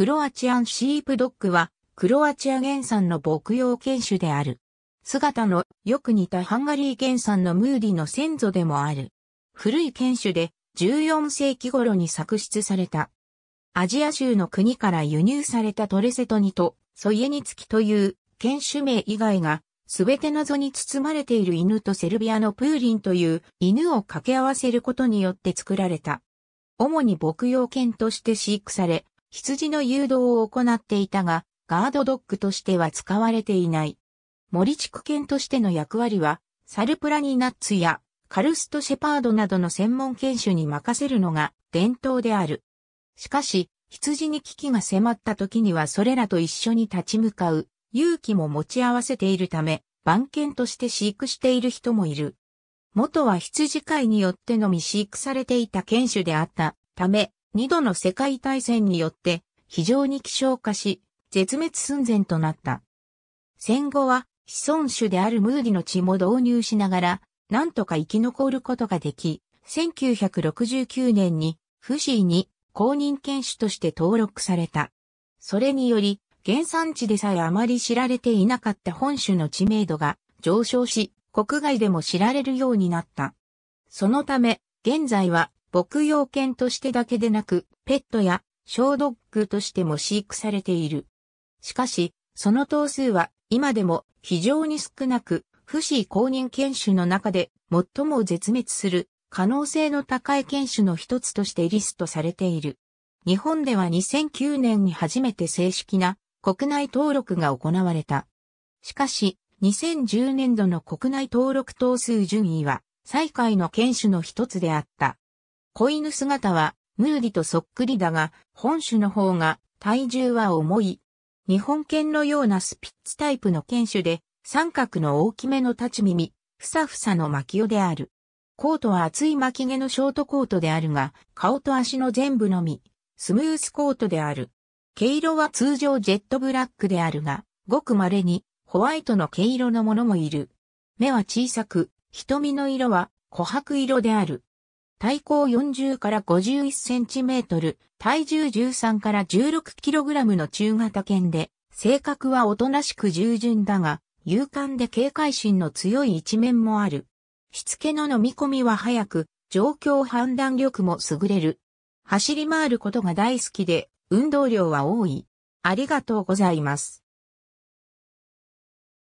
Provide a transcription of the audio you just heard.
クロアチアンシープドッグは、クロアチア原産の牧羊犬種である。姿のよく似たハンガリー原産のムーディの先祖でもある。古い犬種で14世紀頃に作出された。アジア州の国から輸入されたトレセトニとソイエニツキという犬種名以外がすべて謎に包まれている犬とセルビアのプーリンという犬を掛け合わせることによって作られた。主に牧羊犬として飼育され、羊の誘導を行っていたが、ガードドッグとしては使われていない。森地区犬としての役割は、サルプラニナッツやカルストシェパードなどの専門犬種に任せるのが伝統である。しかし、羊に危機が迫った時にはそれらと一緒に立ち向かう勇気も持ち合わせているため、番犬として飼育している人もいる。元は羊飼いによってのみ飼育されていた犬種であったため、二度の世界大戦によって非常に希少化し、絶滅寸前となった。戦後は子孫種であるムーディの血も導入しながら、なんとか生き残ることができ、1969年にフシーに公認犬種として登録された。それにより、原産地でさえあまり知られていなかった本種の知名度が上昇し、国外でも知られるようになった。そのため、現在は牧羊犬としてだけでなく、ペットや小ドッグとしても飼育されている。しかし、その頭数は今でも非常に少なく、不死公認犬種の中で最も絶滅する可能性の高い犬種の一つとしてリストされている。日本では2009年に初めて正式な国内登録が行われた。しかし、2010年度の国内登録頭数順位は、最下位の犬種の一つであった。子犬姿は、ムーディとそっくりだが、本種の方が体重は重い。日本犬のようなスピッツタイプの犬種で、三角の大きめの立ち耳、ふさふさの巻き尾である。コートは厚い巻き毛のショートコートであるが、顔と足の全部のみ、スムースコートである。毛色は通常ジェットブラックであるが、ごく稀にホワイトの毛色のものもいる。目は小さく、瞳の色は琥珀色である。体高40から51センチメートル、体重13から16キログラムの中型犬で、性格はおとなしく従順だが、勇敢で警戒心の強い一面もある。しつけの飲み込みは早く、状況判断力も優れる。走り回ることが大好きで、運動量は多い。ありがとうございます。